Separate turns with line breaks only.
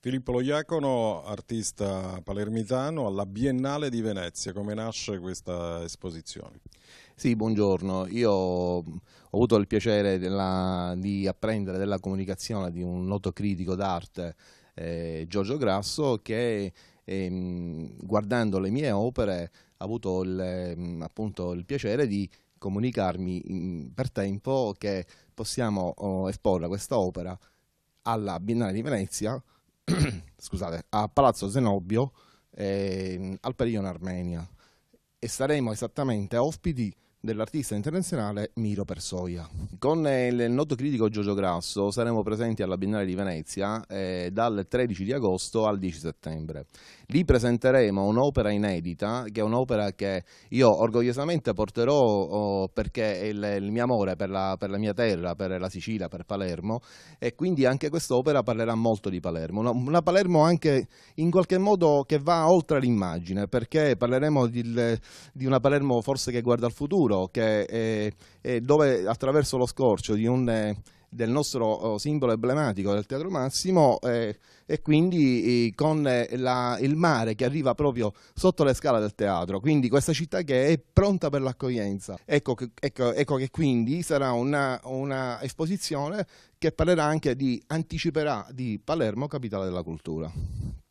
Filippo Lo Iacono, artista palermitano, alla Biennale di Venezia, come nasce questa esposizione? Sì, buongiorno. Io ho avuto il piacere della, di apprendere della comunicazione di un noto critico d'arte, eh, Giorgio Grasso, che ehm, guardando le mie opere ha avuto il, ehm, appunto, il piacere di comunicarmi mm, per tempo che possiamo oh, esporre questa opera alla Biennale di Venezia scusate, a Palazzo Zenobio eh, al Periglio Armenia e saremo esattamente ospiti dell'artista internazionale Miro Persoia. Con il noto critico Giorgio Grasso saremo presenti alla Biennale di Venezia eh, dal 13 di agosto al 10 settembre. Lì presenteremo un'opera inedita, che è un'opera che io orgogliosamente porterò oh, perché è il, il, mio amore per la, per la, mia terra, per la Sicilia, per Palermo e quindi anche quest'opera parlerà molto di Palermo. Una, una, Palermo anche in qualche modo che va oltre l'immagine perché parleremo di, di una Palermo forse che guarda al futuro Dio che, eh, eh, dove attraverso lo scorcio un, eh, del nostro oh, simbolo emblematico del Teatro Massimo eh, e quindi con eh, la, il mare che arriva proprio sotto le scale del teatro, quindi questa città che è pronta per l'accoglienza. Ecco, ecco, ecco, che quindi sarà un'esposizione una che parlerà anche di anticiperà di Palermo capitale della cultura.